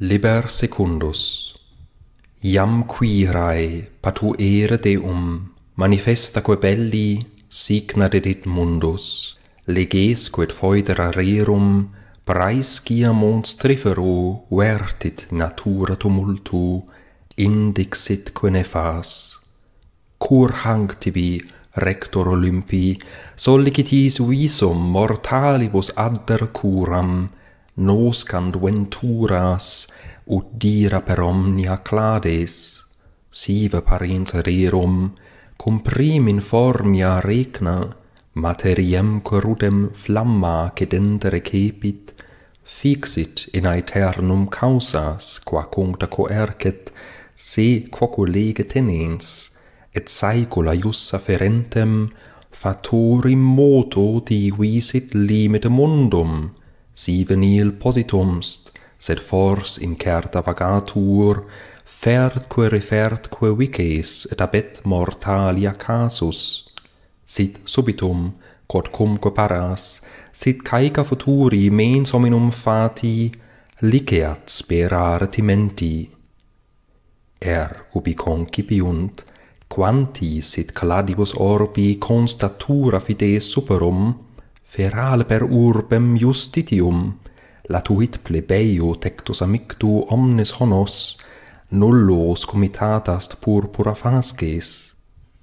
Liber secundus. Iam qui rai patu ere deum manifesta quae belli signa mundus, leges quid foedera rerum praescia monstrifero vertit natura tumultu indixit quae nefas. Cur hang tibi, rector Olympi, solicitis visum mortalibus adder curam, noscant venturas ut dira per omnia clades siva parenza rerum cum prim in formia regna materiem corudem flamma cedentere cepit fixit in aeternum causas qua cuncta coercet se quo college tenens et saecula iussa ferentem faturim moto divisit limite mundum si venil positumst, sed fors in certa vagatur, fertque refertque vices et abet mortalia casus, sit subitum, quod cumque paras, sit caica futuri mens hominum fati, liceat sperare timenti. Er ubi concipiunt, quanti sit cladibus orbi constatura fides superum, feral per urbem justitium, latuit plebeio tectus amictu omnes honos, nullos comitatast purpura fasces.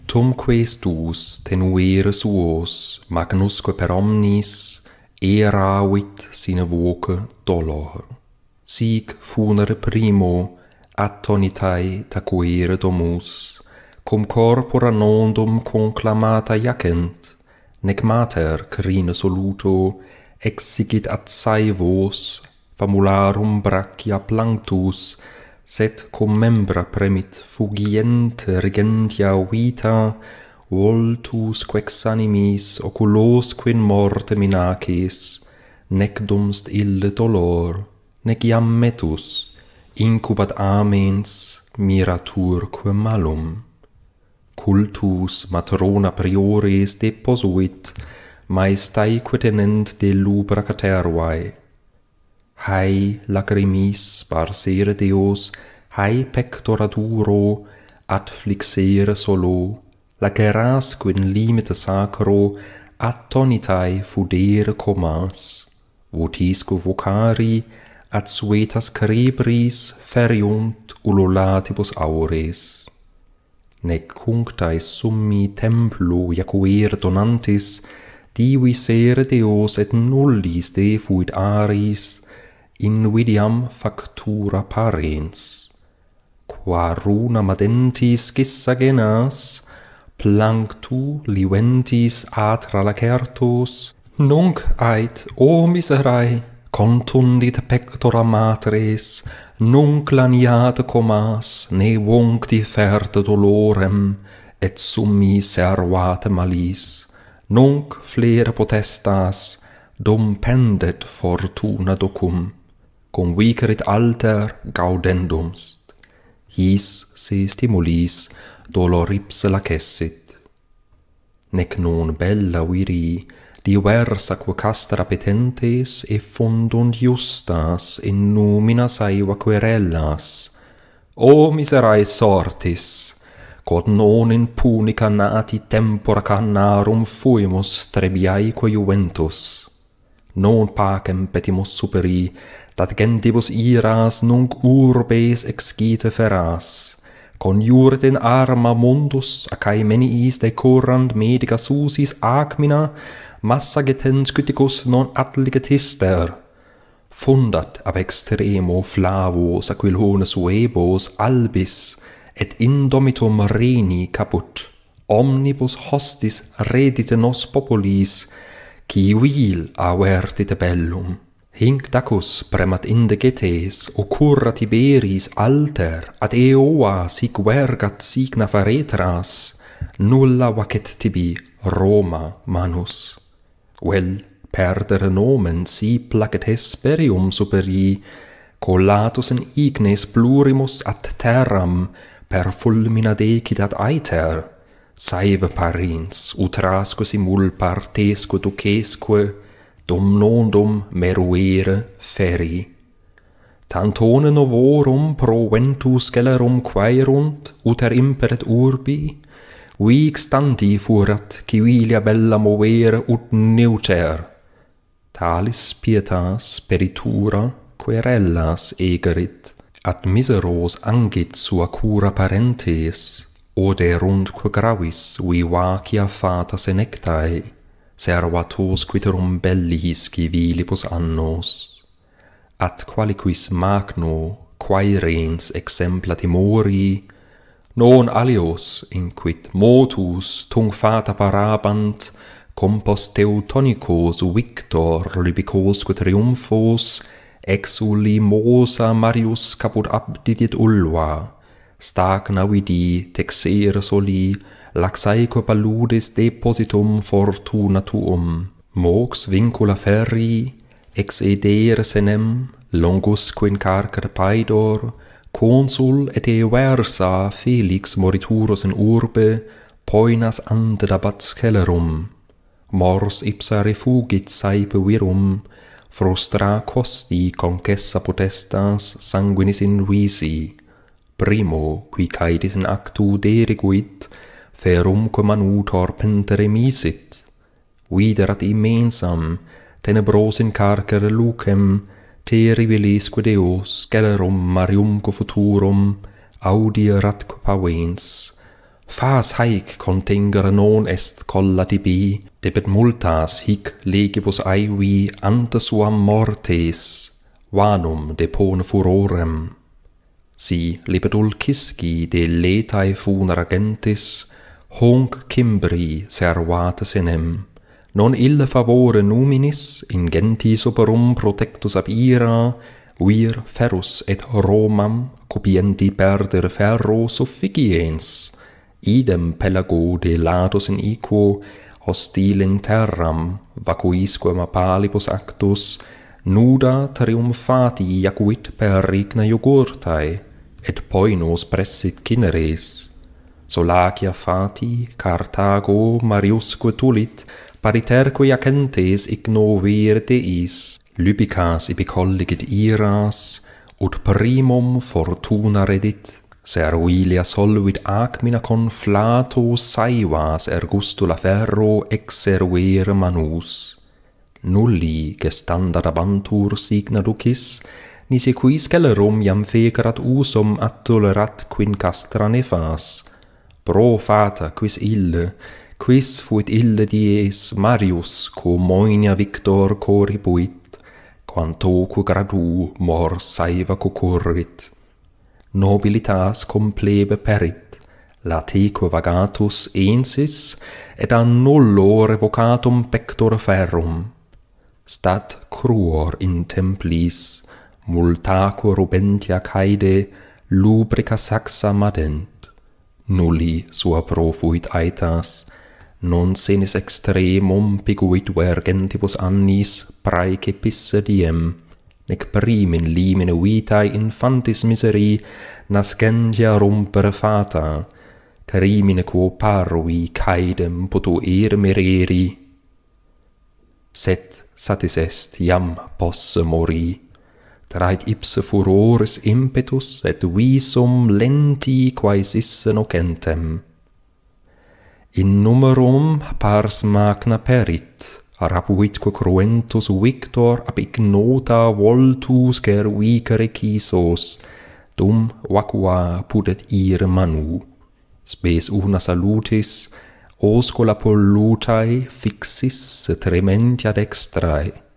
Tum questus tenuere suos, magnusque per omnis, eravit sine voce dolor. Sic funere primo, attonitai tacuere domus, cum corpora nondum conclamata jacent, nec mater crine soluto exigit ad saevos famularum brachia planctus sed cum membra premit fugient regentia vita voltus quex animis oculos quin morte minacis nec dumst ILLE dolor nec iam metus incubat amens miratur quem malum cultus matrona prioris deposuit maestae quitenent de lubra caterwae. Hae lacrimis parsere deos, hae pectora duro, at flixere solo, laceras quen limite sacro, at fudere comas, votisco vocari, at suetas crebris feriunt ululatibus aures nec cuncta summi templu jacuir donantis, divi ere deos et nullis defuit aris, in vidiam factura parens. Qua runa madentis gissa genas, planctu liventis atra lacertus, nunc ait, o miserae, contundit pectora matres, nunc laniate comas, ne vuncti ferte dolorem, et summi servate malis, nunc flere potestas, dum pendet fortuna docum, cum vicerit alter gaudendums. His, se stimulis, dolor ipsa lacessit. Nec non bella virii, diversa quo castra petentes e fundunt justas in numina saiva querellas. O miserae sortis! quod non in punica nati tempora canarum fuimus trebiaeque juventus. Non pacem petimus superi, dat gentibus iras nunc urbes excite feras, conjur den arma mundus acae meniis decorant medica susis acmina massa getens cuticus non adligat hister fundat ab extremo flavos aquilones uebos albis et indomitum reni caput omnibus hostis redite nos populis qui vil avertite bellum Hinc dacus premat inde getes, o curra Tiberis alter, ad eoa sic vergat signa faretras, nulla vacet tibi Roma manus. Vel, perdere nomen si placet Hesperium superi, collatus in ignes plurimus ad terram per fulmina decid ad aeter, saive parins, utrasque simul partesque ducesque, dum non meruere feri tantone novorum pro ventus gelerum quaerunt uter imperet urbi vix tanti furat qui ilia bella mover ut neuter talis pietas peritura querellas egerit ad miseros angit sua cura parentes oder rund quo gravis vi vacia fata senectae servatus quiterum bellihis civilibus annos, at qualiquis magno quae exempla timori, non alios inquit motus tung fata parabant, compos teutonicos victor libicos quit triumfos, ex uli mosa marius caput abdidit ulva, stagna vidi texeres soli laxaeque paludis depositum fortuna tuum, mox vincula ferri, ex edere senem, longus quin carcer paidor, consul et eversa felix morituros in urbe, poenas ante dabat scelerum, mors ipsa refugit saepe virum, frustra costi concessa potestas sanguinis in visi, primo qui caedis in actu deriguit, ferum cum manutor pentere misit, viderat immensam tenebros in carcere lucem, teri vilesque Deus, scelerum marium co futurum audierat co pavens, fas haec contingere non est colla tibi, debet multas hic legibus aevi ante suam mortes, vanum depone furorem. Si lebet cisci de letae funera honc cimbri servates enem, non ille favore numinis in genti protectus ab ira, vir ferus et romam copienti perder ferro sufficiens, idem pelago de latus in equo, hostil in terram, vacuisquem apalibus actus, nuda triumfati jacuit per regna iogurtae, et poinus pressit cineres, solacia fati Cartago Marius tulit, pariterque acentes ignovirte is lybicas epicollegit iras ut primum fortuna redit Servilia solvit acmina conflato saivas ergustula ferro ex manus. Nulli, gestandat abantur signa ducis, nisi quis celerum iam fecarat usum attolerat quin castra nefas, pro fata quis ille quis fuit ille dies marius quo moenia victor corribuit, buit quanto quo gradu mor saeva cocorrit nobilitas complebe perit latique vagatus ensis et an nullo revocatum pector ferrum stat cruor in templis multaco rubentia caide lubrica saxa madent nulli sua pro fuit aetas non senis extremum piguit vergentibus annis praeque pisse diem nec prim in limine vitae infantis miseri nascentia rumper fata crimine quo parui caedem poto ir mereri set satis est iam posse mori Trait ipse furores impetus et visum lenti quaes isse nocentem. In numerum pars magna perit, rapuit quo cruentus victor ab ignota voltus ger vicere cisos, dum vacua putet ir manu. Spes una salutis, oscola pollutae fixis trementia dextrae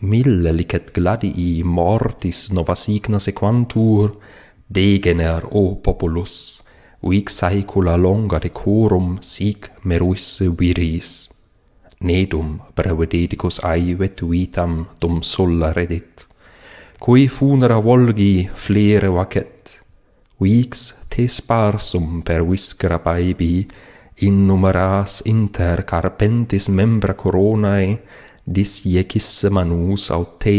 mille licet gladii mortis nova signa sequantur, degener, o populus, uic saecula longa decorum sic meruisse viris. Nedum brevedeticus aivet vitam dum redit, cui funera volgi flere vacet, uix te sparsum per viscra baebi innumeras inter carpentis membra coronae, dis iecis semanus aut te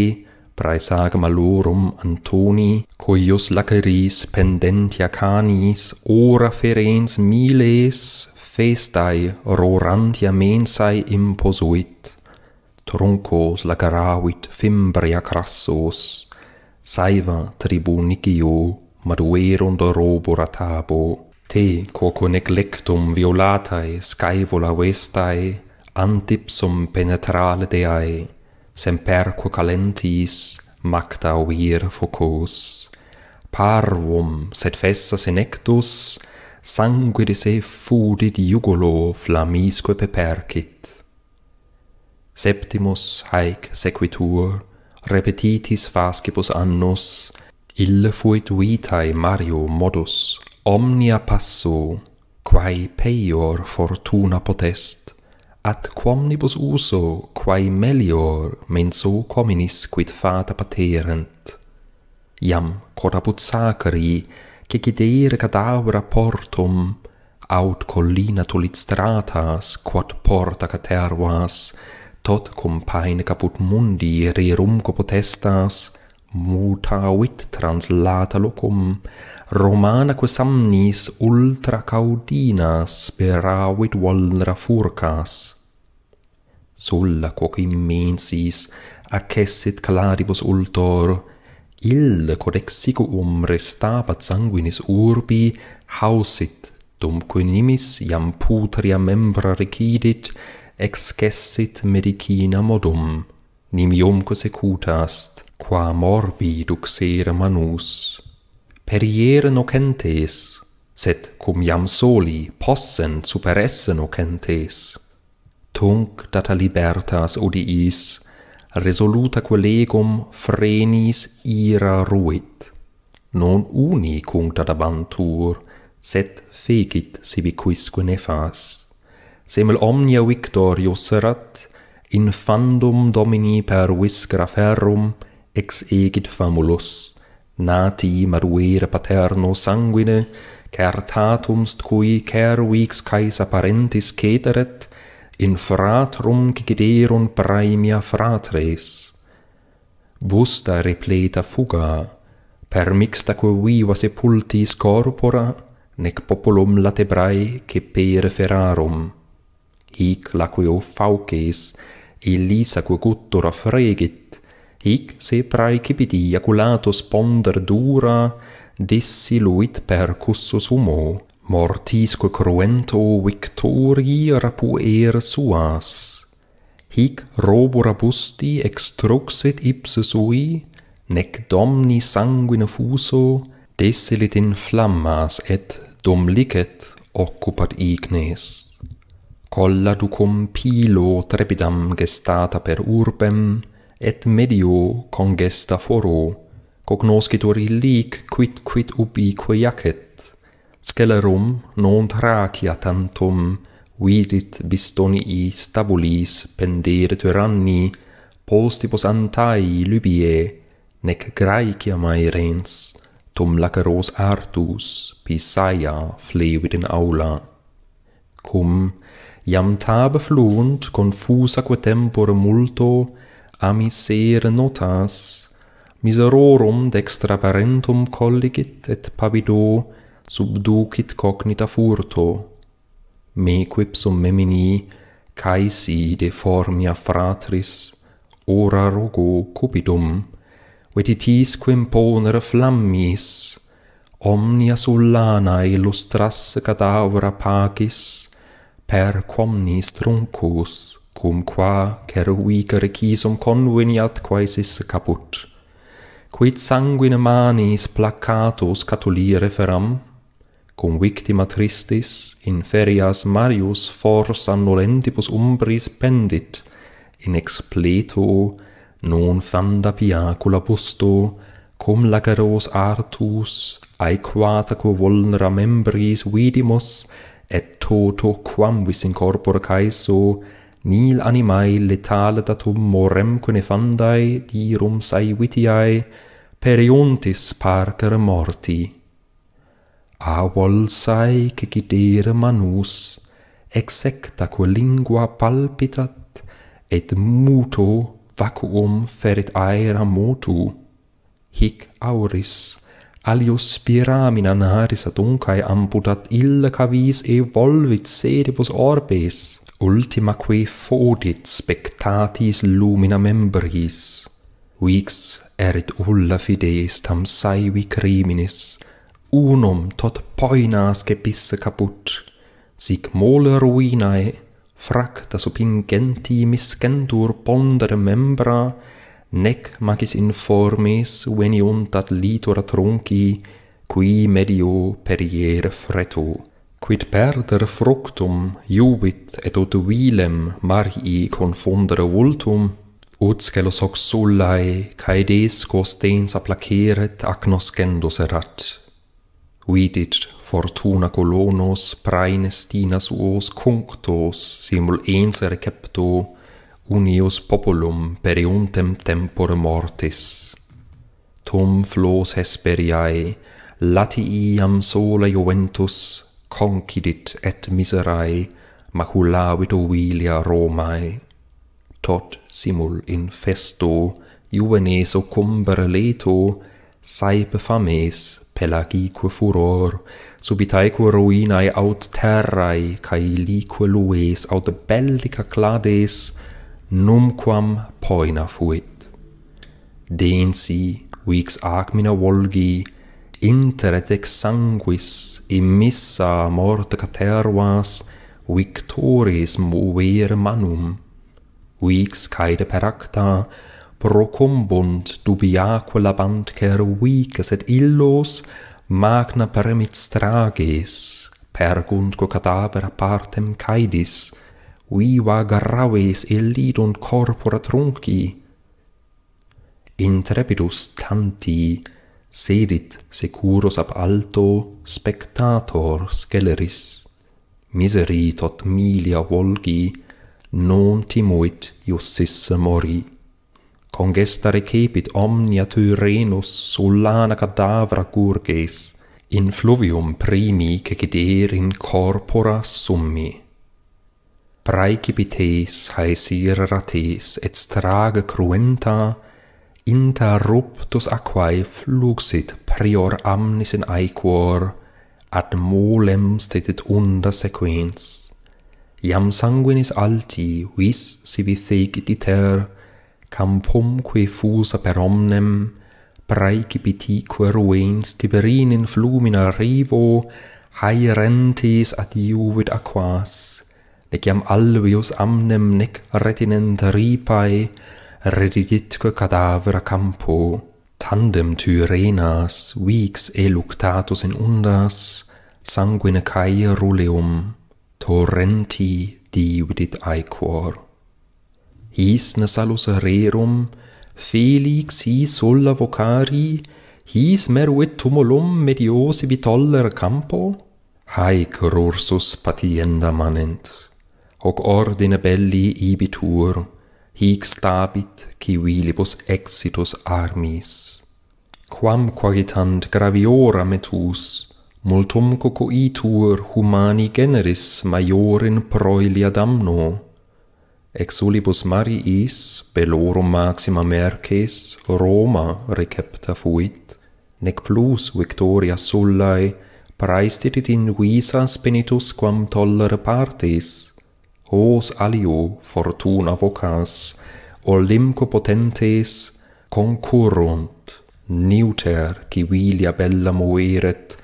praesage malorum Antoni, coius laceris pendentia canis ora ferens miles festae rorantia mensae imposuit, truncos laceravit fimbria crassos, saiva tribunicio maduerum do tabo, te, quoco neglectum violatae scaevola vestae, antipsum penetrale deae semperque calentis macta vir focus parvum sed fessa senectus sangue de se fudit jugulo flamisque pepercit septimus haec sequitur repetitis fascibus annus, ille fuit vitae mario modus omnia passo quae peior fortuna potest at quomnibus uso quae melior menso communis quid fata paterent iam quod apud sacri cecidere cadavra portum aut collina tulit stratas quod porta catervas tot cum paine caput mundi rerum potestas muta vit translata locum Romana quis amnis ultra caudina speravit voldra furcas. Sulla quoc immensis accessit claribus ultor, ilde quod exiguum restabat sanguinis urbi hausit, dum quinimis iam putria membra recidit, excessit medicina modum, nimium quo secutast, qua morbi duxere manus periere nocentes, set cum iam soli possen superesse nocentes. Tunc data libertas odiis, resoluta collegum frenis ira ruit. Non uni cung tatabantur, set fegit sibi quisque nefas. Semel omnia victor iosserat, infandum domini per vis ferrum, ex egit famulus nati maruere paterno sanguine certatum cui cervix caes apparentis ceteret, in fratrum giderum praemia fratres busta repleta fuga per mixta quo viva sepultis corpora nec populum latebrae che per ferarum hic laqueo fauces elisa quo guttura fregit hic se praecipiti iaculatus ponder dura desiluit per cussus humo mortisque cruento victori rapuer suas hic robo robusti extruxit ipse sui nec domni sanguine fuso desilit in flammas et dum licet occupat ignes colla ducum pilo trepidam gestata per urbem et medio congesta foro, cognoscitur illic quid quid ubique jacet, scelerum non tracia tantum vidit bistonii stabulis pendere tyranni postibus antai lybie, nec graecia maerens, tum laceros artus pisaia flevit in aula. Cum, jam tabe fluunt, confusa quae tempore multo, amisere notas miserorum dextra parentum colligit et pavido subducit cognita furto me quipsum memini caesi de formia fratris ora rogo cupidum vetitis quem ponere flammis omnia sullana illustras cadavra pacis per quomnis truncus cum qua cerui cerquisum conveniat quaesis caput. Quid sanguine manis placatus catuli referam, cum victima tristis in ferias marius fors annolentibus umbris pendit, in expleto non fanda piacula busto, cum lagaros artus, aequata quo volnera membris vidimus, et toto quam vis in corpore caeso, nil animae letale datum morem cunefandae dirum sae vitiae periontis parcere morti. A volsae cicidere manus, execta quo lingua palpitat, et muto vacuum ferit aera motu. Hic auris, alius spiramina naris aduncae amputat ille cavis e volvit sedibus orbes, ultima qui fodit spectatis lumina membris, vix erit ulla fideis tam saevi criminis, unum tot poina cepisse caput, sic mole ruinae, fracta supingenti miscentur pondere membra, nec magis informes veniunt ad litura trunci, qui medio periere fretu quid perder fructum iubit et ut vilem marii confundere vultum, ut scelos hoc sullae caedes quos tens aplaceret agnoscendus erat. Vidit fortuna colonos praenestinas uos cunctos simul ens recepto unius populum periuntem tempor tempore mortis. Tum flos hesperiae, latiiam am sola juventus, concidit et miserae maculavit ovilia Romae. Tot simul in festo juvenes ocumbere leto saepe fames pelagique furor subitaeque ruinae aut terrae cae ilique lues aut bellica clades numquam poena fuit. Densi, vix acmina volgi, inter et ex sanguis in missa morta caterwas victoris muver manum vix caede per acta procumbunt dubiaque labant cer vices et illos magna permit strages pergunt co cadavera partem caedis viva graves und corpora trunci. intrepidus tanti sedit securus ab alto spectator sceleris. Miseri tot milia volgi, non timuit iussis mori. Congestare recepit omnia Tyrenus sullana cadavra gurges, in fluvium primi ceciderin in corpora summi. Praecipites haesirates et strage cruenta, Interruptus aquae fluxit prior amnis in aequor, ad molem stetit unda sequens. Iam sanguinis alti vis sibi thegit iter, campumque fusa per omnem, praecipit quo ruens tiberinin flumina rivo, haerentes ad iuvit aquas, nec iam amnem nec retinent ripae, redigitque cadavera campo, tandem tyrenas, vix eluctatus in undas, sanguine cae ruleum, torrenti dividit aequor. His ne salus rerum, Felix hi sulla vocari, his meruit tumulum mediosi vitoller campo? Haec rursus patienda manent, hoc ordine belli ibitur, hic stabit qui vilibus exitus armis quam quagitant graviora metus multum cocoitur humani generis maior in damno ex ulibus mariis bellorum maxima merces roma recepta fuit nec plus victoria sullae praestitit in visas penitus quam tollere partes hos alio fortuna vocas olimco potentes concurrunt neuter qui vilia bella moeret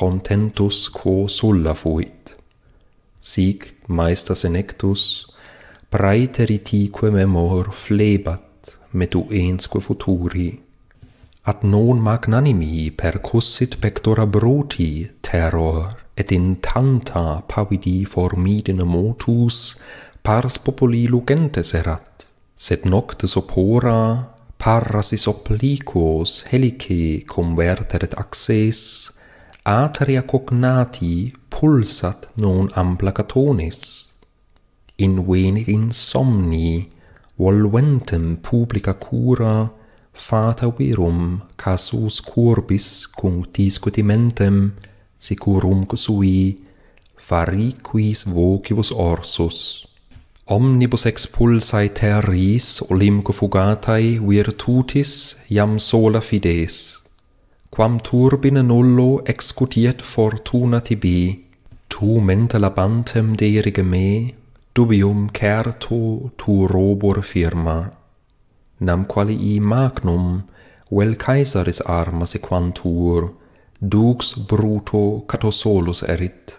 contentus quo sulla fuit sic maestas senectus praeteritique memor flebat me tu quo futuri ad non magnanimi percussit pectora bruti terror et in tanta pavidi formidine motus pars populi lugentes erat, sed noctes opora parras is obliquos helice converteret axes, atria cognati pulsat non amplacatonis. In venit insomni, volventem publica cura, fata virum casus corbis cum discutimentem, securum sui fari quis vocibus orsus omnibus expulsae terris olimque fugatae virtutis iam sola fides quam turbine nullo excutiet fortuna tibi tu mentalabantem derige me dubium certo tu robur firma nam quali magnum vel caesaris arma sequantur dux bruto catosolus erit.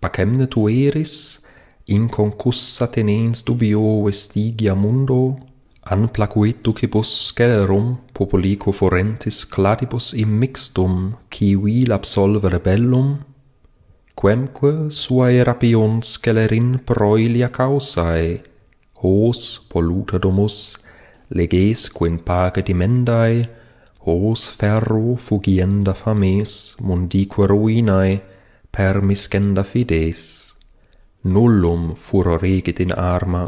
Pacemne tu eris, in concussa tenens dubio vestigia mundo, an placuit ducibus scelerum populico forentis cladibus immixtum qui vil absolvere bellum, quemque sua erapion scelerin proilia causae, hos polluta domus, leges quen pagetimendae, dimendae, hos ferro fugienda fames mundi ruinae per miscenda fides nullum furo regit in arma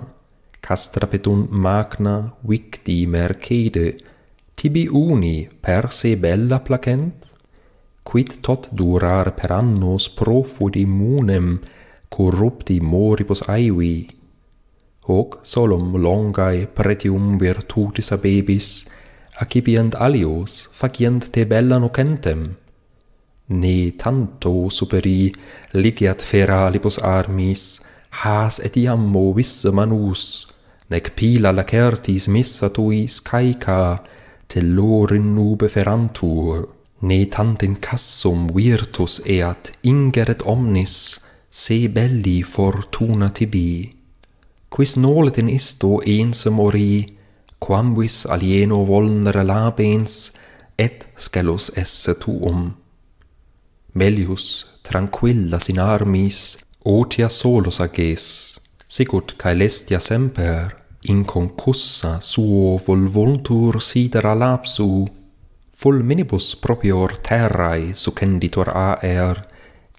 castra petun magna victi mercede tibi uni per se bella placent quid tot durar per annos pro munem corrupti moribus aevi hoc solum longae pretium virtutis abebis accipiant alios faciant te bella nocentem ne tanto superi ligiat fera lipos armis has et iammo vis manus nec pila lacertis missa tuis caica te lorin nube ferantur ne tant in cassum virtus eat ingeret omnis se belli fortuna tibi quis nolet in isto ensa mori quamvis alieno volnere labens et scelus esse tuum. Melius tranquillas in armis otia solos ages, sicut caelestia semper in concussa suo volvoltur sidera lapsu, ful minibus propior terrae sucenditor aer,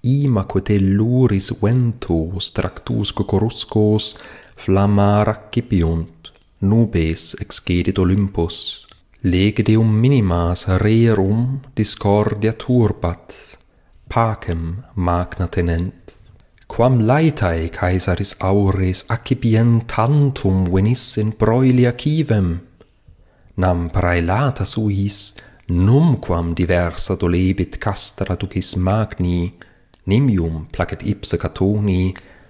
ima quete luris ventus tractus cocoruscos flamar accipiunt nubes excedit Olympus, lege deum minimas rerum discordia turbat, pacem magna tenent. Quam laetae caesaris aures accipientantum venis in proilia civem, nam praelata suis, numquam diversa dolebit castra ducis magni, nimium placet ipse catoni,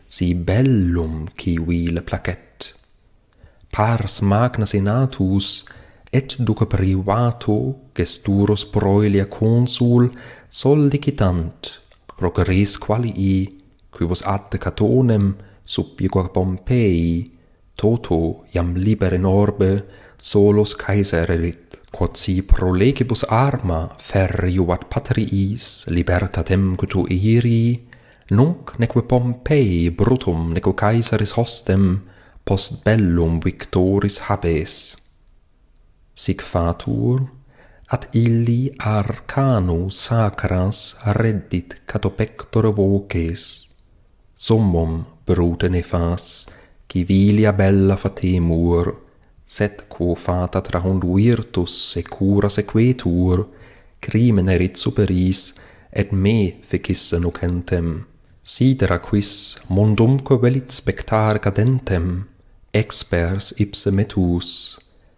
si bellum civile placet pars magna senatus et duca privato gesturos proelia consul sol progeris qualii, quali quibus ad catonem subjugo pompei toto iam libere norbe solos caesar erit quod si pro arma arma ad patriis libertatem cutu iri nunc neque pompei brutum neque caesaris hostem post bellum victoris habes. Sic fatur, at illi arcanu sacras reddit catopector voces, summum brute nefas, qui vilia bella fatemur, set quo fata trahund virtus secura sequetur, crimen erit superis, et me fecisse nucentem. Sidera quis mundumque velit spectar cadentem, expers ipse metus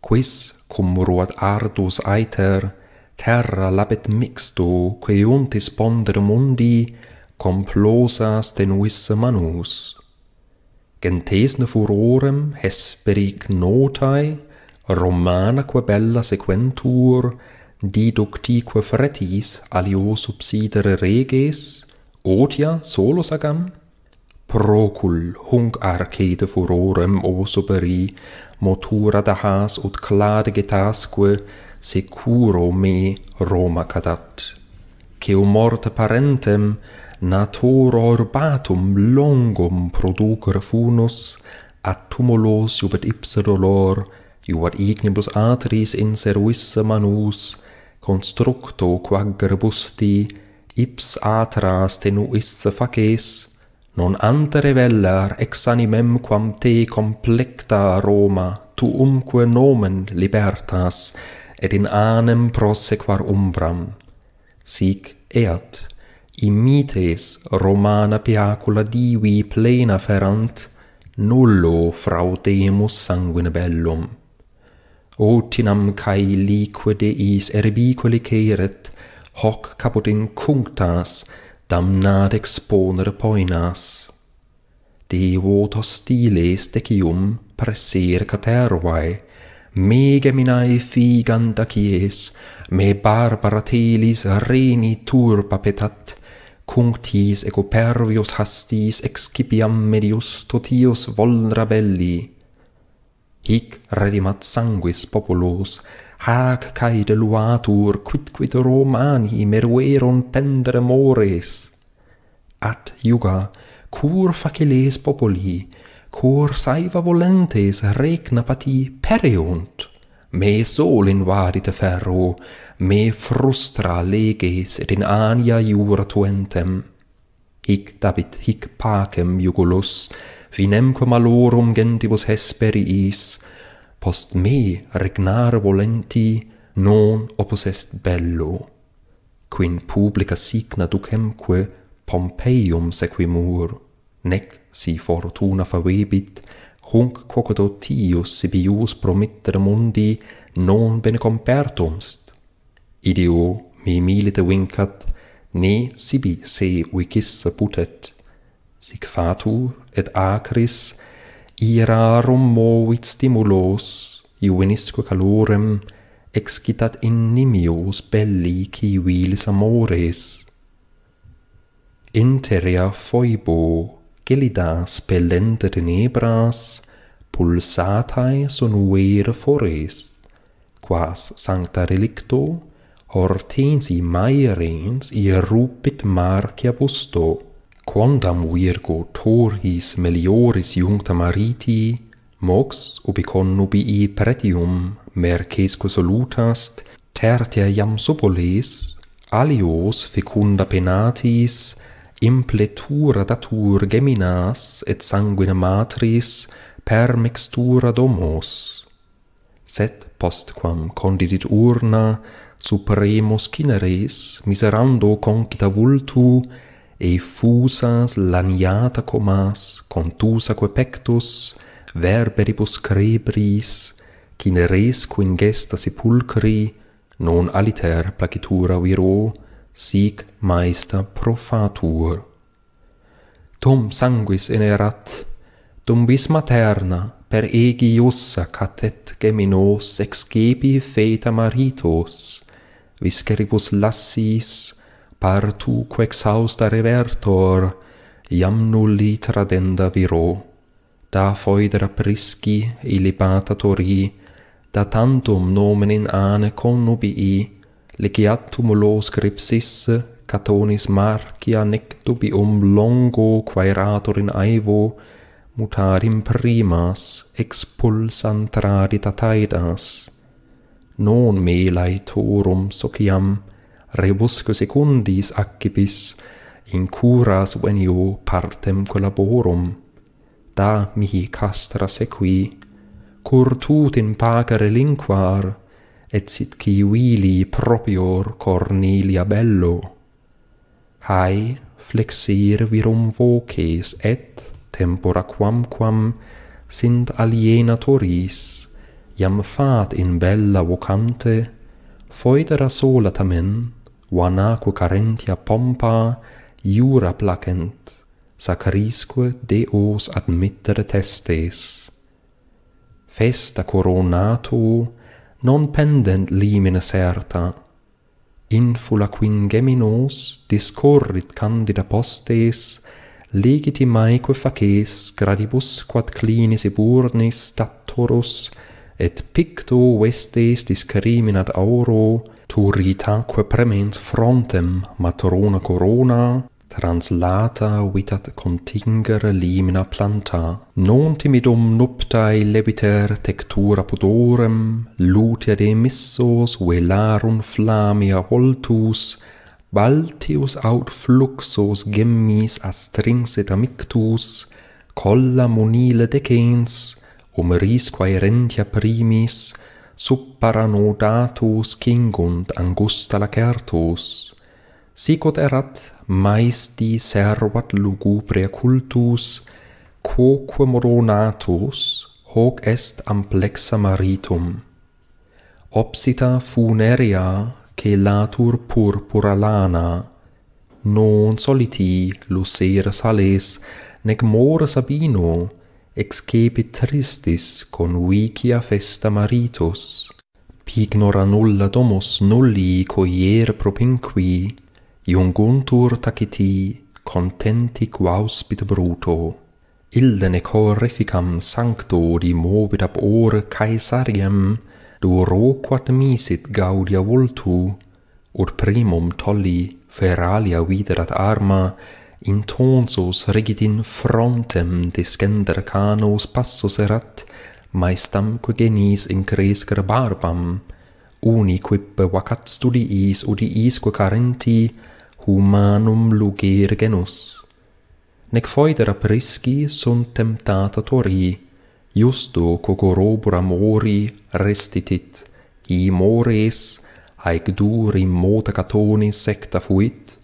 quis cum ruat ardus aeter, terra labet mixto quae untis pondere mundi complosas tenuis manus gentesne furorem hesperic notae romana quae bella sequentur didocti fretis alio subsidere reges otia solus agam procul hung arcade furorem o superi motura da has ut clade getasque securo me roma cadat che o morte parentem naturo orbatum longum producer funus ad tumulo sub ipsa dolor iuvat ignibus atris in servisse manus constructo quagrebusti ips atras tenuisse faces non antere vellar ex animem quam te complecta Roma tu umque nomen libertas et in anem prosequar umbram. Sic eat, imites Romana piacula divi plena ferant, nullo fraudemus sanguine bellum. utinam cae liquide is erbicoli ceret, hoc caput in cunctas, damnat exponere poenas. De vot hostiles decium presir catervae, mege minae figant acies, me barbara telis reni turpa petat, cunctis ego pervios hastis excipiam medius totius volnrabelli. Hic redimat sanguis populus, hac cae luatur quidquid Romani meruerum pendere mores. At iuga, cur faciles populi, cur saiva volentes regna pati pereunt, me sol invadite ferro, me frustra leges et in ania iura tuentem. Hic dabit hic pacem iugulus, finemque malorum gentibus hesperiis, post me regnar volenti non opus est bello quin publica signa ducemque pompeium sequimur nec si fortuna favebit hunc quocodo tius sibius promitter mundi non bene compertumst ideo me milite vincat ne sibi se vicissa putet sic fatu et acris irarum movit stimulos iuvenisque calorem excitat in nimios belli qui vilis amores interia foibo gelidas pellente tenebras pulsatae sonuere fores quas sancta relicto hortensi maerens irrupit marcia busto quondam virgo torhis melioris jungta mariti mox ubi connubi pretium merces solutast, tertia iam sopolis alios fecunda penatis impletura datur geminas et sanguina matris per mixtura domos sed postquam condidit urna supremus cineres, miserando concita vultu e fusas laniata comas contusa quae pectus verberibus crebris cineres quin gesta sepulcri non aliter placitura viro sic maesta profatur tum sanguis enerat tum vis materna per egi ossa catet geminos excepi feta maritos visceribus lassis partu quex hausta revertor, iam nulli tradenda viro. Da foedra prisci illibata tori, da tantum nomen in ane connubii, leciatum tumulo scripsis, catonis marcia nec dubium longo quaerator in aevo, mutarim primas expulsant radita taidas. Non me laetorum sociam, rebusque secundis accipis in curas venio partem collaborum da mihi castra sequi cur tut in pagare linquar et sit qui vili propior cornelia bello hai flexir virum voces et tempora quamquam sint alienatoris iam fat in bella vocante foedera sola tamen vanaque carentia pompa iura placent sacrisque deos admittere testes festa coronato non pendent limina certa in fula quingeminos discorrit candida postes legitimaeque faces gradibus quad clinis iburnis statoros et picto vestes discriminat auro tu quae premens frontem matrona corona translata vitat contingere limina planta non timidum nuptae leviter tectura pudorem lutia demissos velarum flamia voltus baltius aut fluxos gemmis astringsit amictus colla munile decens um ris quaerentia primis sub cingunt angusta lacertus, sicot erat maisti servat lugu preacultus, quoque modo natus hoc est amplexa maritum. Obsita funeria che latur purpura lana, non soliti lucera sales, nec mora sabino, excepit tristis con vicia festa maritos, pignora nulla domus nulli coier propinqui, iunguntur taciti contenti quauspit bruto. Ilde ne sancto di movit ab or caesariem, du roquat misit gaudia vultu, ut primum tolli feralia viderat arma, intonsus rigid in frontem discender canos passus erat, maestam quae genis in crescere barbam, uni quippe vacat studiis udiis quae carenti humanum lugere genus. Nec foedera prisci sunt temptata tori, justo quo corobura mori restitit, i mores, haec duri mota catoni secta fuit,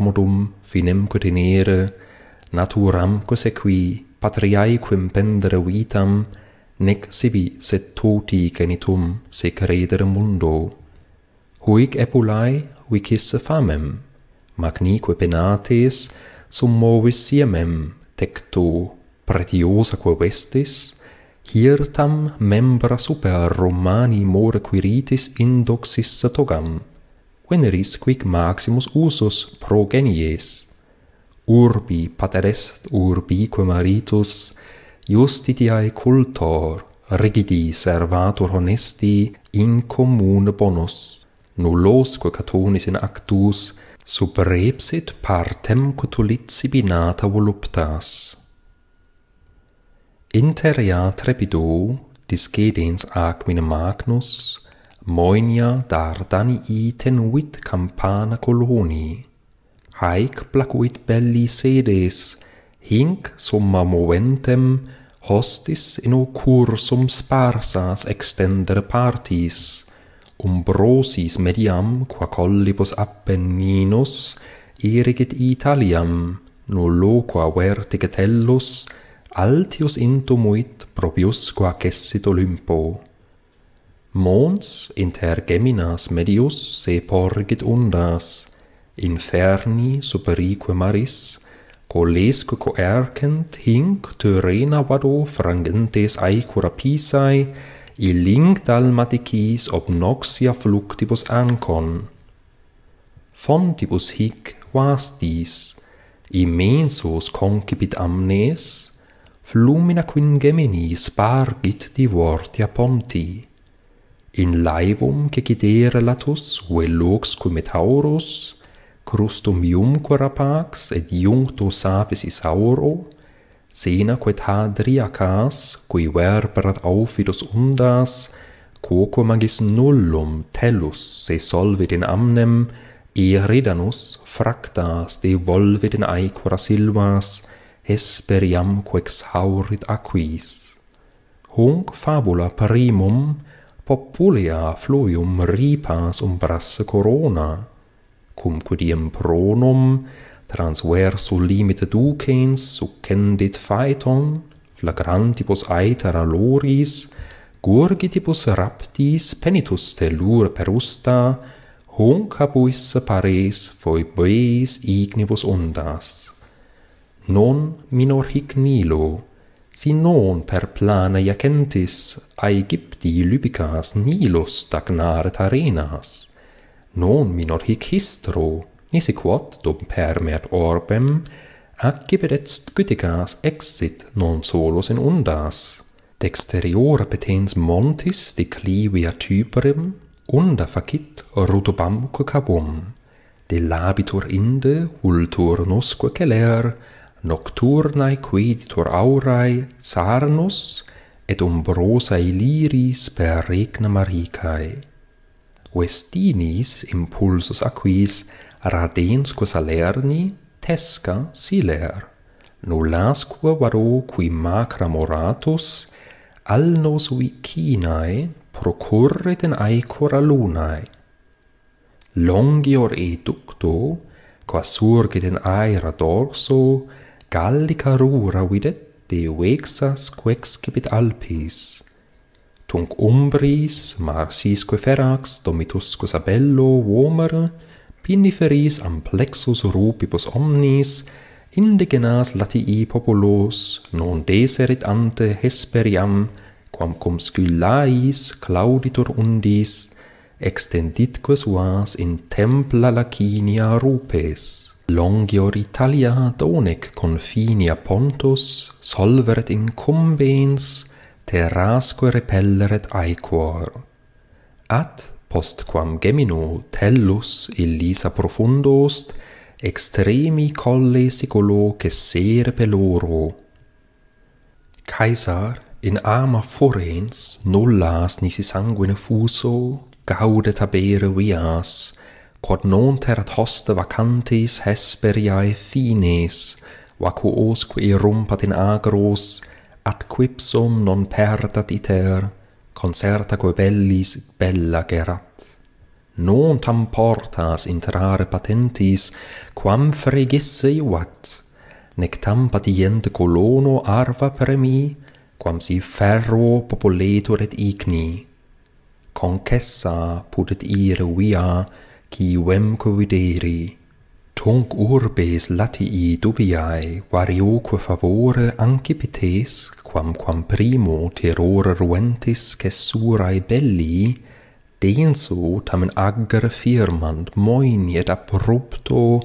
modum, finem cotinere, naturam sequi patriae quim pendere vitam, nec sibi set toti genitum se credere mundo. Huic epulae vicisse famem, magnique penates summo visiemem tecto pretiosa quo vestis, hirtam membra super romani mor quiritis indoxis togam veneris quic maximus usus progenies. Urbi pater est urbique maritus, justitiae cultor, rigidi servatur honesti in commune bonus. Nullosque catonis in actus, subrepsit partem cutulitsi nata voluptas. Inter ea trepido, discedens ac mine magnus, moenia dardani iten wit campana coloni haec placuit belli sedes hinc summa moventem hostis in occursum sparsas extendere partis umbrosis mediam qua collibus appenninus erigit italiam nullo qua vertigetellus altius intumuit propius qua cessit olympo Mons inter geminas medius se porgit undas, inferni superique maris, co coercent hinc turena vado frangentes aicura pisae, i link dalmaticis ob noxia fluctibus ancon. Fontibus hic vastis, imensos concipit amnes, flumina quin geminis pargit divortia pontii in laevum cecidere latus, ue lux cum metaurus, crustum iumque pax, et iuncto sapis isauro, sena quet hadriacas, cui verberat aufidus undas, quoco magis nullum tellus se solvit in amnem, e ridanus fractas de volvit in aequora silvas, esperiam quex haurit aquis. Hunc fabula primum, populia fluium ripas umbrasse corona, cum quidiem pronum, transversu limite ducens, succendit faeton, flagrantibus aetera loris, gurgitibus raptis, penitus telur perusta, hunc abuis sapareis foibaeis ignibus ondas. Non minor hic nilo, si non per plana iacentis Aegypti lybicas nilus stagnare arenas, non minor hic histro, nisi quod, dum permeat orbem, accipet et scuticas exit non solus in undas, dexteriora petens montis di clivia typerim, unda facit rudobamque cabum, de labitur inde, ulturnusque celer, nocturnae quiditur aurae sarnus et umbrosae liris per regna maricae. Vestinis impulsus aquis radensque alerni tesca siler, nullasque varo qui macra moratus alnos vicinae procurret in aecora lunae. Longior eductu, qua surgit in aera dorso, Gallica rura videt de vexas quexcipit alpis. Tunc umbris, marsisque ferax, domitusque sabello, vomer, piniferis amplexus rupibus omnis, indigenas latii populos, non deserit ante hesperiam, quam cum scyllais clauditur undis, extenditque suas in templa lacinia rupes.' Longior Italia donec confinia pontus solveret incumbens, terrasque repelleret aequor. At, postquam geminu, tellus illisa profundost, extremi colles che sere peloro. Caesar, in ama forens nullas nisi sanguine fuso, gaudet abere vias, quod non terat hoste vacantis hesperiae fines, vacuosque irrumpat in agros, ad quipsum non perdat iter, concerta quae bellis bella gerat. Non tam portas interare patentis, quam fregisse iuat, nec tam patiente colono arva premi, quam si ferro populetur et igni. Concessa putet ire via, quem quo videri tonc urbes latii dubiae varioque favore ancipites quam quam primo terror ruentis cessurae belli denso tamen agre firmand moiniet abrupto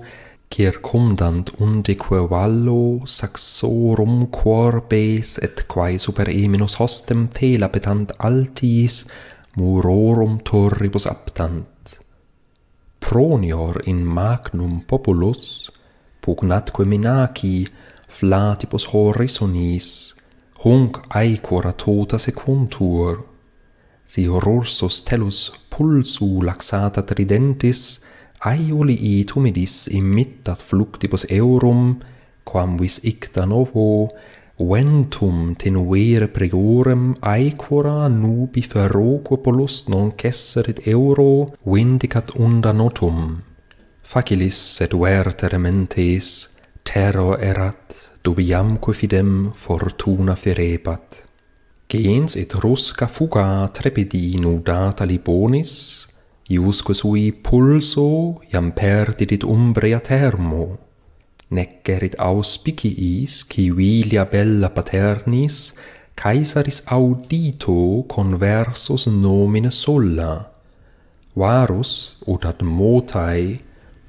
circumdant undique vallo saxorum quorbes et quae super eminos hostem telapetant altis murorum torribus aptant pronior in magnum populus, pugnatque minaci, flatibus horisonis, hunc aequora tota secuntur, si rursus telus pulsu laxata tridentis, aiulii tumidis imittat fluctibus eorum, quam vis icta novo, Ventum tenuere priorem aequora nubi feroque polus non cesserit euro, vindicat unda notum. Facilis et verter mentes, terro erat, dubiamque fidem fortuna ferebat. Gens et rusca fuga trepidi nudata libonis, iusque sui pulso iam perdidit umbria termo nec erit auspiciis qui vilia bella paternis caesaris audito conversus nomine sola varus ut ad motae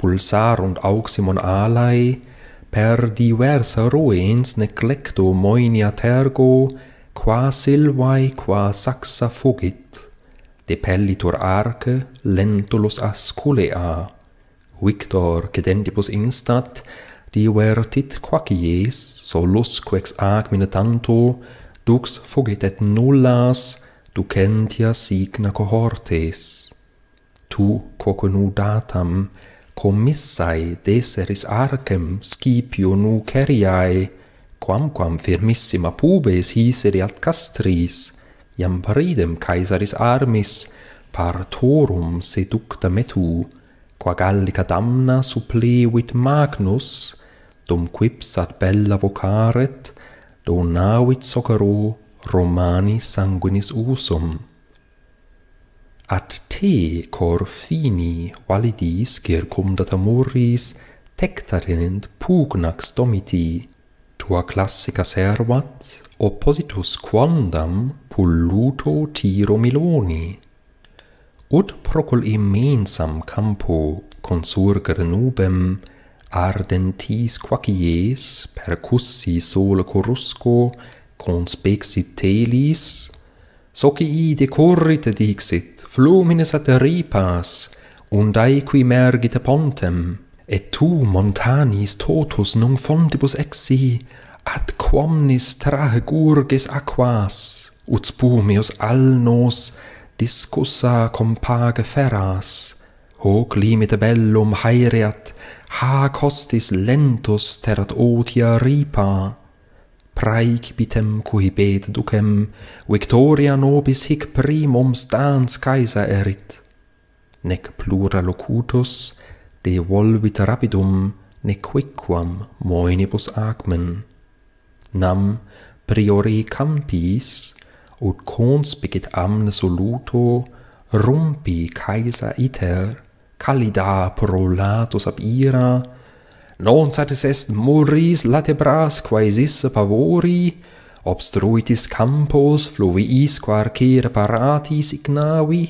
pulsarunt auximon alae per diversa ruens neglecto moenia tergo qua silvae qua saxa fugit depellitur arce lentulus asculea victor cedentibus instat divertit quac iis, solus quex ac tanto dux fugit et nullas, ducentia signa cohortes. Tu, quoque nudatam, commissae deseris arcem scipio nu ceriae, quamquam firmissima pubes hiseri alt castris, iam pridem caesaris armis, partorum seducta metu, qua gallica damna supplevit magnus, dum quips at bella vocaret, donavit socaro romani sanguinis usum. At te cor fini validis circum data murris, tectat pugnax domiti, tua classica servat, oppositus quondam pulluto tiro miloni. Ut procul imensam campo consurgere nubem, ardentis quaciis percussi sol corusco conspexit telis socii decorrit dixit flumines ad ripas undae qui mergit pontem et tu montanis totus non fontibus exi ad quomnis trahe gurges aquas ut spumius alnos discussa compage feras hoc limite bellum haereat ha costis lentus terat otia ripa praec bitem cui bet ducem victoria nobis hic primum stans caesa erit nec plura locutus de volvit rapidum nec quicquam moenibus agmen nam priori campis ut conspicit amne soluto rumpi caesa iter calida pro latus ab ira, non satis est muris latebras quaes is pavori, obstruitis campos fluviis quarcere paratis ignavi,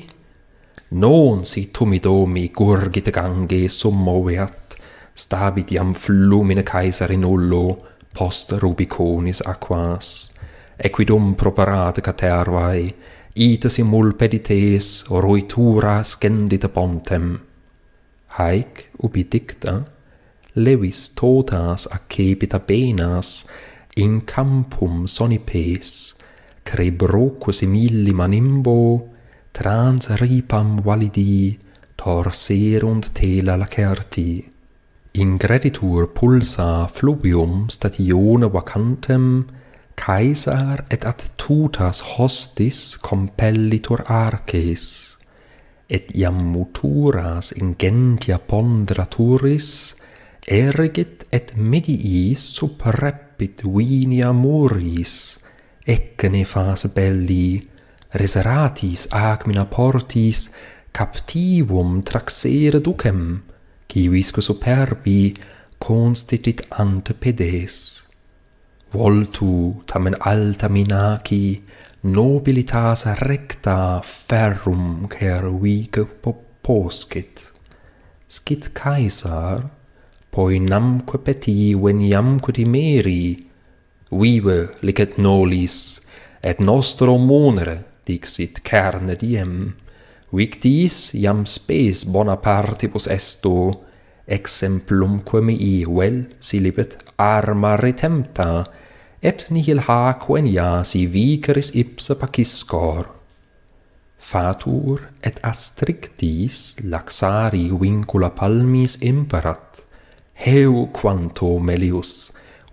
non si tumidomi gurgit gange summo veat, stabit iam flumine Caesare in post rubiconis aquas, equidum proparat catervae, Ita simul pedites, roitura scendit pontem haec ubi dicta levis totas accepita benas in campum sonipes crebrocus millima manimbo, trans ripam validi torserunt tela lacerti in creditur pulsa fluvium statione vacantem caesar et at tutas hostis compellitur arces et iam muturas ingentia pondra turis, erget et mediis suprepit vinia muris, ecne fas belli, reseratis agmina portis, captivum traxere ducem, civisque superbi constitit ante pedes. Voltu tamen alta minaci, nobilitas recta ferrum quer vic poposcit. Scit Caesar, poi namque peti veniam quod vive licet nolis, et nostro monere, dixit carne diem, victis iam spes bona partibus esto, exemplumque mei vel, silibet, arma retempta, et nihil ha quenia si vicaris ipsa paciscor. Fatur et astrictis laxari vincula palmis imperat, heu quanto melius,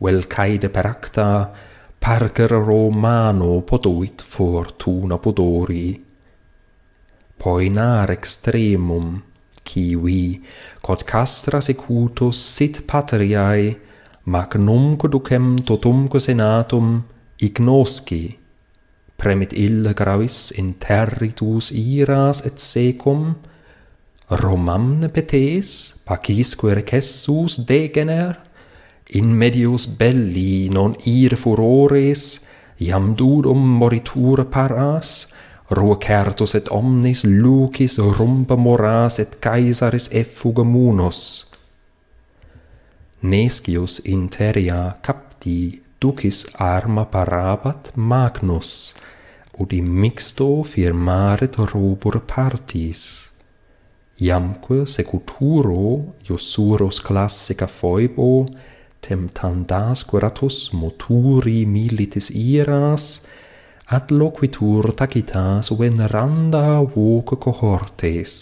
vel caide per acta, parcer romano potuit fortuna pudori. Poinar extremum, qui vi, quod castra secutus sit patriae, magnum quoducem totumque senatum ignosci premit ille gravis in territus iras et secum romam ne petes pacisque recessus degener in medius belli non ir furores iam dudum moritura paras Rua certus et omnis lucis rumpa moras et caesaris effuga nescius interia capti ducis arma parabat magnus ut mixto firmaret robur partis iamque secuturo, iosuros classica foibo temptandas curatus moturi militis iras ad loquitur tacitas veneranda voc cohortes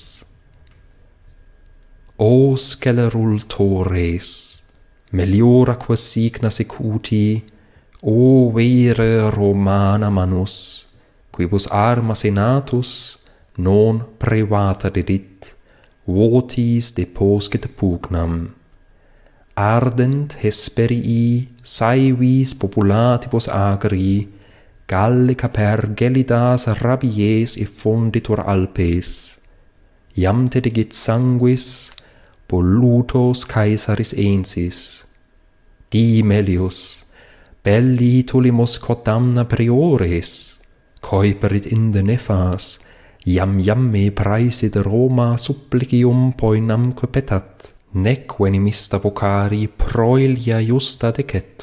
o scelerul tores meliora quo signa secuti, o vere romana manus quibus arma senatus non privata dedit votis deposcit pugnam ardent hesperii saevis populatibus agri gallica per gelidas rabies effunditur alpes iam te digit sanguis pollutos caesaris ensis di melius belli tolimus cordamna priores coiperit in de nefas iam iam me de roma supplicium poenam quepetat nec venimista vocari proelia justa decet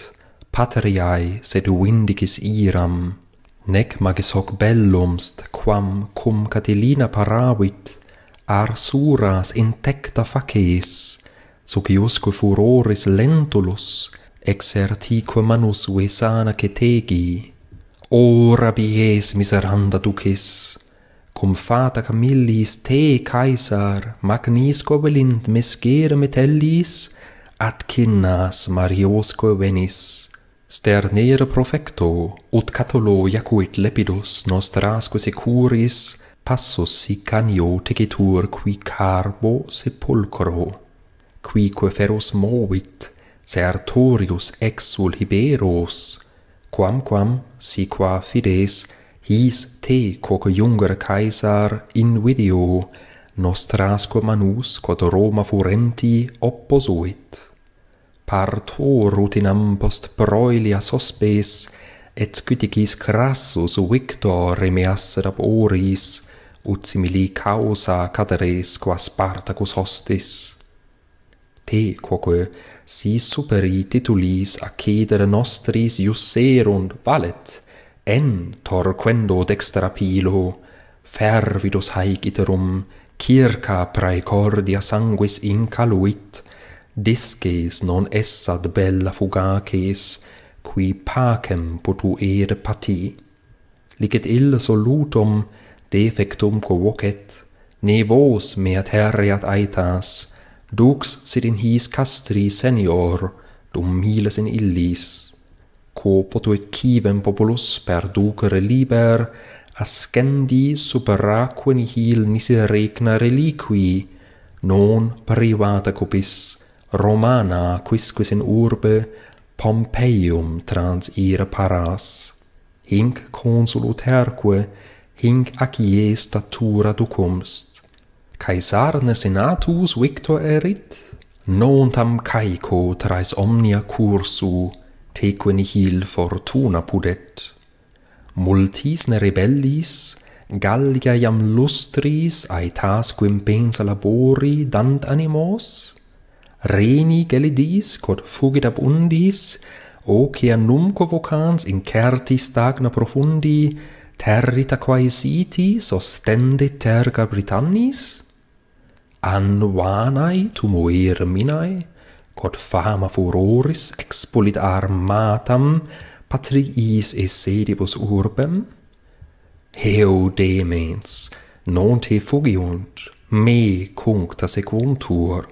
patriae sed vindicis iram nec magis hoc bellumst quam cum catilina paravit ar suras in tecta facies, sucius furoris lentulus exertique manus vesana cetegi. tegi. O rabies miseranda ducis, cum fata camillis te, Caesar, magnisco velint mescere metellis, ad cinnas mariosque venis, sternere profecto, ut catolo jacuit lepidus nostrasque securis, passus si canio tegitur qui carbo sepulcro, qui que feros movit, certorius exul hiberos, quamquam, si qua fides, his te coc junger caesar in video, nostrasque manus quod Roma furenti opposuit. parto rutinam post proelia sospes, et cuticis crassus victor remeasser ab oris, ut simili causa cateres qua Spartacus hostis. Te, quoque, si superi titulis accedere nostris iusserunt valet, en torquendo dexterapilo, fervidus haec iterum, circa praecordia sanguis incaluit, disces non essat bella fugaces, qui pacem potu ed pati. Licet ill solutum, defectum quo vocet, ne vos mea terriat aetas, dux sit in his castri senior, dum miles in illis, quo potuit civem populus per ducere liber, ascendi superaque nihil nisi regna reliqui, non privata cupis, Romana quisquis in urbe, Pompeium trans ira paras. Hinc consul uterque, hinc ac ie statura ducumst. Caesar ne senatus victor erit, non tam caico trais omnia cursu, teque nihil fortuna pudet. Multis ne rebellis, Gallia iam lustris aetas quem pensa labori dant animos? Reni gelidis, quod fugit ab undis, ocea numco vocans in certis stagna profundi, territa quais iti sostende terga Britannis? An vanae tumuir minae, quod fama furoris expulit armatam patriis e sedibus urbem? Heu demens, non te fugiunt, me cuncta sequuntur.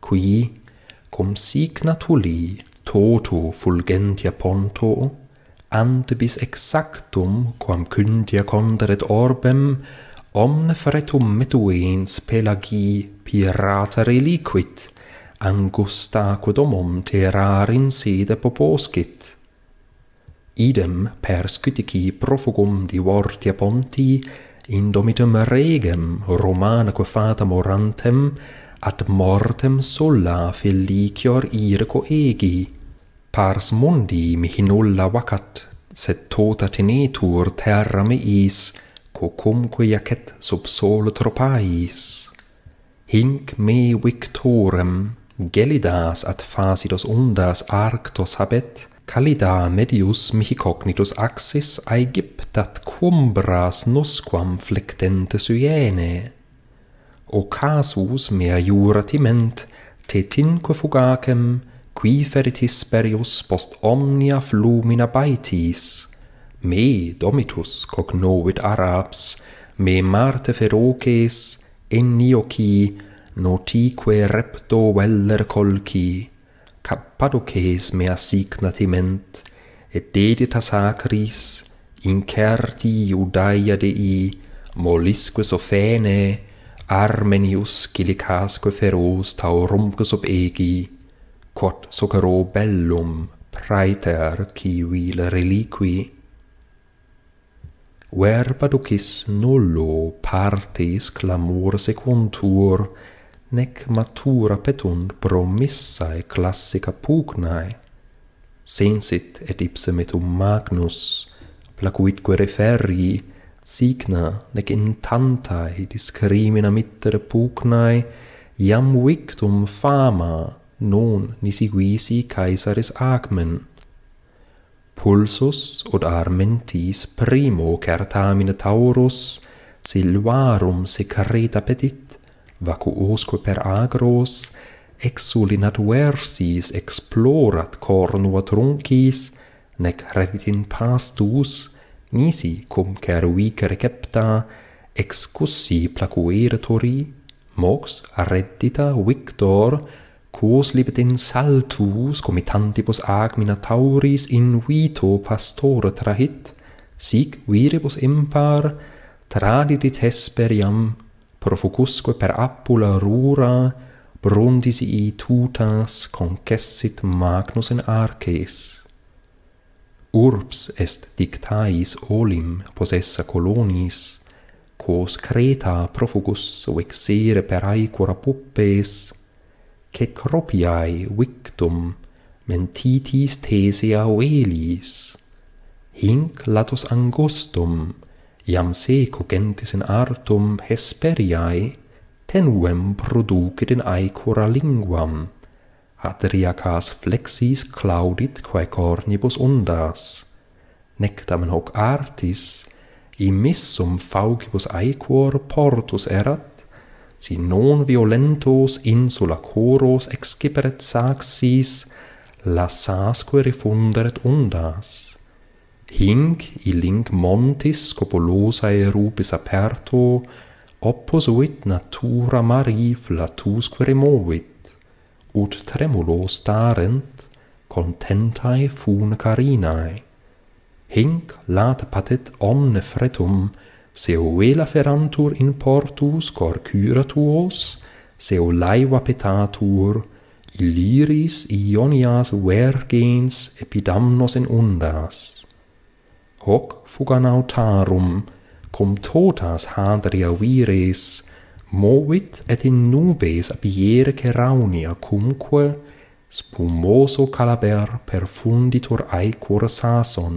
Qui, cum signa toto fulgentia ponto, ante bis exactum quam cuntia condret orbem omne fretum metuens pelagi pirata reliquit angusta quod omnem terrar in sede poposcit idem per profugum divortia ponti indomitum regem romanaque quo fata morantem ad mortem sola felicior irco egi pars mundi mihi nulla vacat, set tota tenetur terra meis, cocumque jacet sub sol tropais. Hinc me victorem, gelidas at fasidos undas arctos habet, calida medius mihi cognitus axis aegyptat cumbras nosquam flectente suiene. O casus mea jura timent, tinque fugacem, qui ferit Hesperius post omnia flumina baetis? Me, domitus, cognovit Arabs, me Marte feroces, enniochi, notique repto veller colci, cappadoces mea signatiment, et dedita sacris, incerti iudaia dei, molisque sofene, armenius cilicasque feros taurumcus ob egi, quod socero bellum praeter civi reliqui Ver paducis nullo partes clamur secuntur, nec matura petunt promissae classica pugnae, sensit et ipse metum magnus, placuitque ferri signa nec in tantae discrimina mittere pugnae, iam victum fama non nisi guisi caesaris acmen pulsus od armentis primo certamine taurus silvarum secreta petit vacuosque per agros ex versis explorat cornu at nec redit in pastus nisi cum cervi crecepta excussi placueretori mox reddita victor Quos libet in saltus comitantibus ag mina tauris in vito pastor trahit, sic viribus impar tradidit hesperiam profugusque per apula rura brundisi i tutas concessit magnus in arces. Urbs est dictais olim possessa colonis, quos creta profugus vexere per aicura puppes, cecropiae victum mentitis tesia velis. Hinc latus angustum, iam se cogentis in artum hesperiae, tenuem producit in aecora linguam, Adriacas flexis claudit quae cornibus undas, Nectamen hoc artis, immissum faugibus aequor portus erat, Si non violentos insula coros exciperet saxis, la sasque rifunderet undas. Hinc, link montis copulosae rupis aperto, opposuit natura mari flatusque removit, ut tremulos starent, contentae fun carinae. Hinc lat patet omne fretum, seu vela ferantur in portus cor cura tuos, seu laiva petatur, illiris ionias vergens epidamnos in undas. Hoc fuga nautarum, cum totas hadria vires, movit et in nubes abiere keraunia cumque, spumoso calaber perfunditur aequor sason.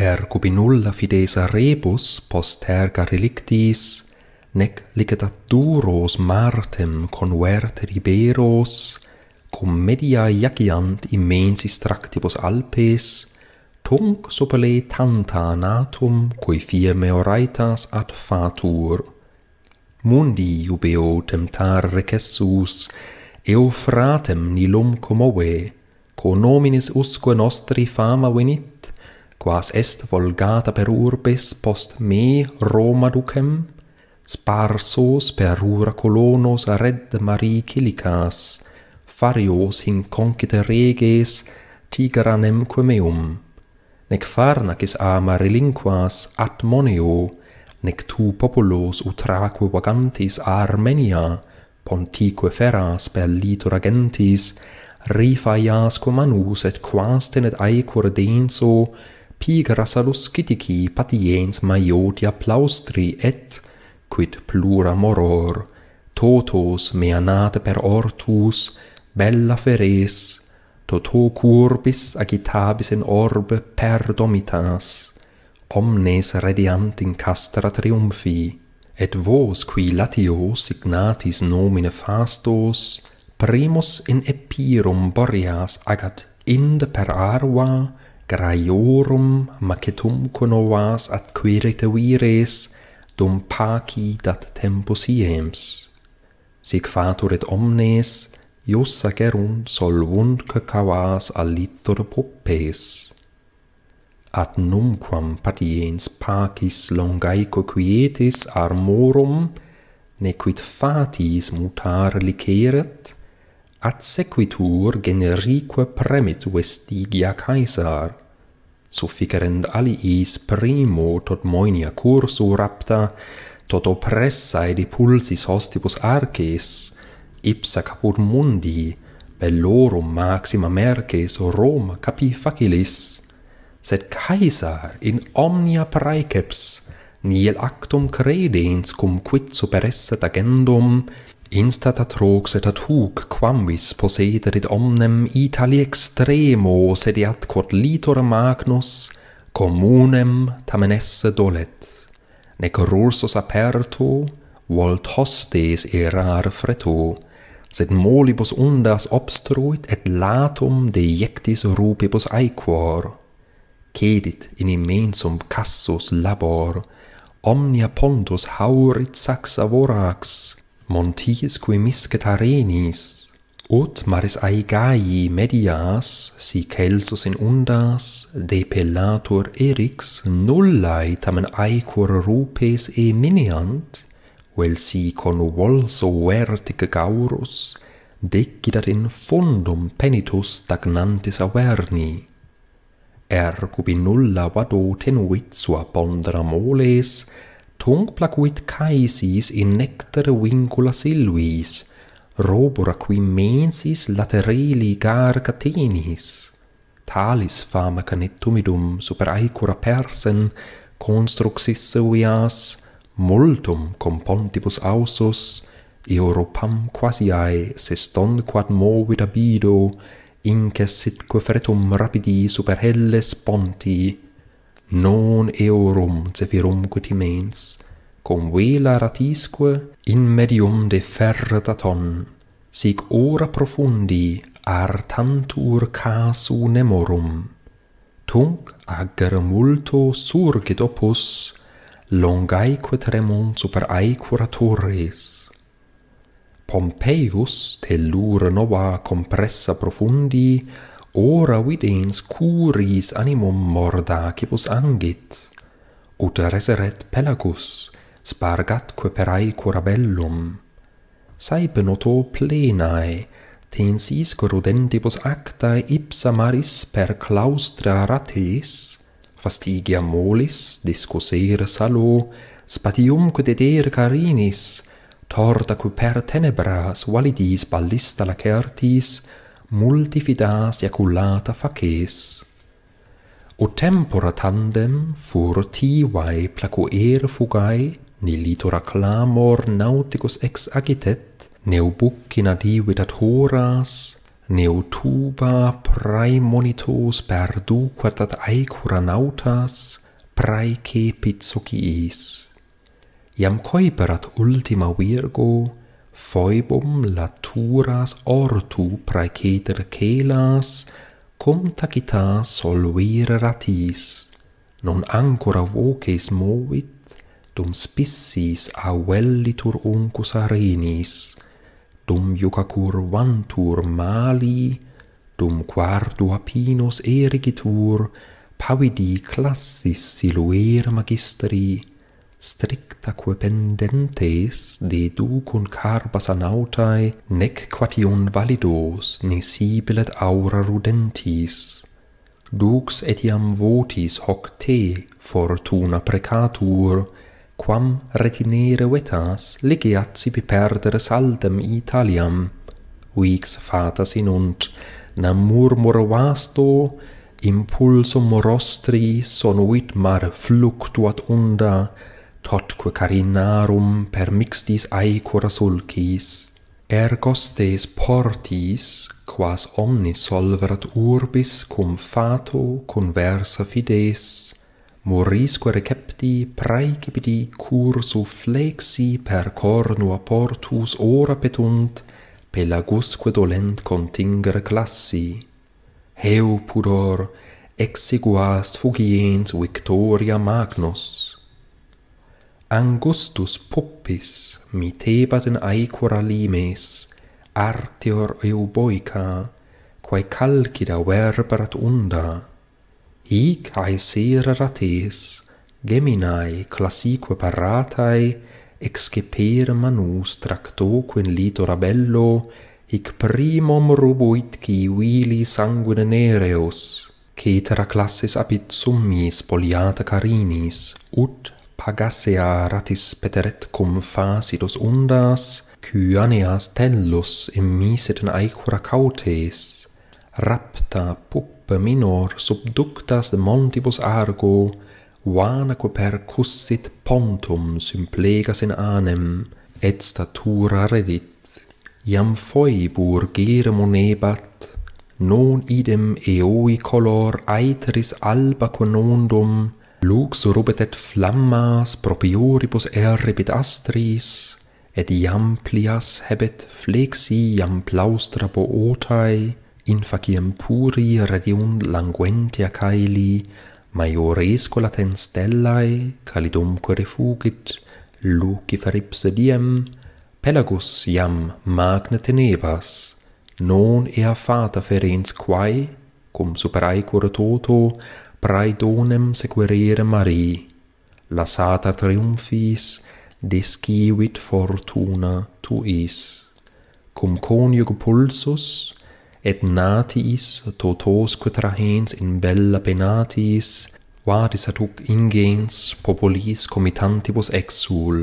Ercubi nulla fidesa rebus post terga relictis nec licetat duros martem converter iberos cum media iaciant in tractibus alpes tung supele tanta natum cui fie meoraitas ad fatur mundi iubeo temtar recessus eu fratem nilum comove co nominis usque nostri fama venit quas est volgata per urbes post me Roma ducem, sparsos per ura colonos red mari Cilicas, farios in concite reges tigranem quemeum, nec farnacis ama linguas at monio, nec tu populos utraque vagantis Armenia, pontique feras per litora gentis, rifaias quam manus et quas tenet aequor denso, pig rasalus citici patiens maioti plaustri et, quid plura moror, totos mea nate per ortus, bella feres, toto curbis agitabis in orbe per domitas, omnes rediant in castra triumfi, et vos qui latio signatis nomine fastos, primus in epirum borias agat ind per arva, graiorum macetum conovas ad quirite vires dum paci dat tempus iems sic fatur et omnes iossa gerum solvunt cacavas alitur puppes ad numquam patiens pacis longaico quietis armorum nequit fatis mutar liceret, ad sequitur generique premit vestigia Caesar, sufficerend aliis primo tot moenia cursu rapta, tot oppressae di pulsis hostibus arces, ipsa caput mundi, bellorum maxima merces Roma capi facilis, sed Caesar in omnia praeceps, niel actum credens cum quid superesset agendum, instat at rox et at huc quam vis possederit omnem Italiae extremo sediat quod litora magnus communem tamen esse dolet nec rursus aperto volt hostes erar freto sed molibus undas obstruit et latum dejectis rupibus aequor cedit in immensum cassus labor omnia pontus haurit saxa montiis qui misceta ut maris aigaii medias, si celsus in undas, depelator erix nullae tamen aequor rupes e vel si con volso vertic gaurus, decidat in fundum penitus dagnantis averni. Er nulla vado tenuit sua pondra moles, tung placuit caesis in nectar vincula silvis robor aqui mensis laterali gar catenis talis fama canet tumidum super aecura persen constructis suias multum compontibus ausus europam quasi ai sestond quad movida bido incessit quo feretum rapidi super helles ponti non eorum zephirum quitimens, cum vela ratisque in medium de ferrataton, sic ora profundi artantur casu nemorum, tunc agere multo surgit opus, longaeque tremum super aequora torres. Pompeius, tellura nova compressa profundi, ora videns curis animum morda cibus angit, ut reseret pelagus, spargatque per ae curabellum, Saepe noto plenae, tens isque acta ipsa maris per claustra ratis, fastigia molis, discuser salo, spatiumque deder carinis, tortaque per tenebras validis ballista lacertis, multifidas iaculata faces o tempora tandem furti vai placoer fugai ni litora clamor nauticus ex agitet neu buccina divitat horas neu tuba prae monitos perdu quartat aecura nautas prae cepit Iam coiperat ultima virgo, foibum laturas ortu praeceter celas, cum tacita solvire ratis, non ancora voces movit, dum spissis a uncus arenis, dum iucacur vantur mali, dum quardu apinos erigitur, pavidi classis siluere magistrii, stricta quae pendentes de du cum anautae nec quation validos ne sibilet aura rudentis dux etiam votis hoc te fortuna precatur quam retinere vetas legeat sibi perdere saltem italiam vix fatas in und nam murmur vasto impulso morostri sonuit mar fluctuat unda totque carinarum per mixtis aequora sulcis, ergostes portis, quas omnis solverat urbis cum fato conversa fides, morisque recepti praecipidi cursu flexi per cornua portus ora petunt, pelagusque dolent contingere classi. Heu pudor exiguast fugiens victoria magnus, angustus puppis mi tebat in aequora limes, arteor euboica, quae calcida verberat unda, hic aesera rates, geminae classique paratae, excepere manus tractoque in litora bello, hic primum rubuit qui vili sanguine nereus, cetera classes abit summis poliata carinis, ut pagasea ratis peteret cum facidos undas, cuaneas tellus emisit in aequora cautes, rapta puppe minor subductas de montibus argo, vanaque percussit pontum simplegas in anem, et statura redit. Iam foibur gerem unebat, non idem eoi color aetris alba conondum, lux rubet et flammas propioribus erribit astris, et iam plias hebet flexi iam plaustra bo in faciem puri radium languentia caeli, maiores colat stellae, calidum refugit, luci feripse diem, pelagus iam magne tenebas, non ea fata ferens quae, cum superaicur toto, praedonem sequerere Marii, lasata triumphis, descivit fortuna tuis. Cum coniug pulsus, et natiis totosque trahens in bella penatis, vadis ad hoc ingens populis comitantibus exul,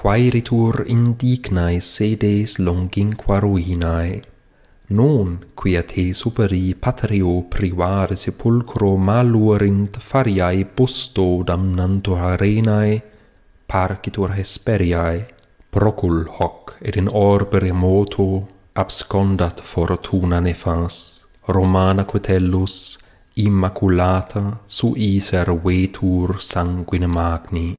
quaeritur indignae sedes longinqua ruinae. Nun, quia te superi patrio privar sepulcro malurint fariae busto damnantur arenae, parcitur hesperiae, procul hoc ed in orbe remoto abscondat fortuna nefas, romana quetellus, immaculata suiser vetur sanguine magni.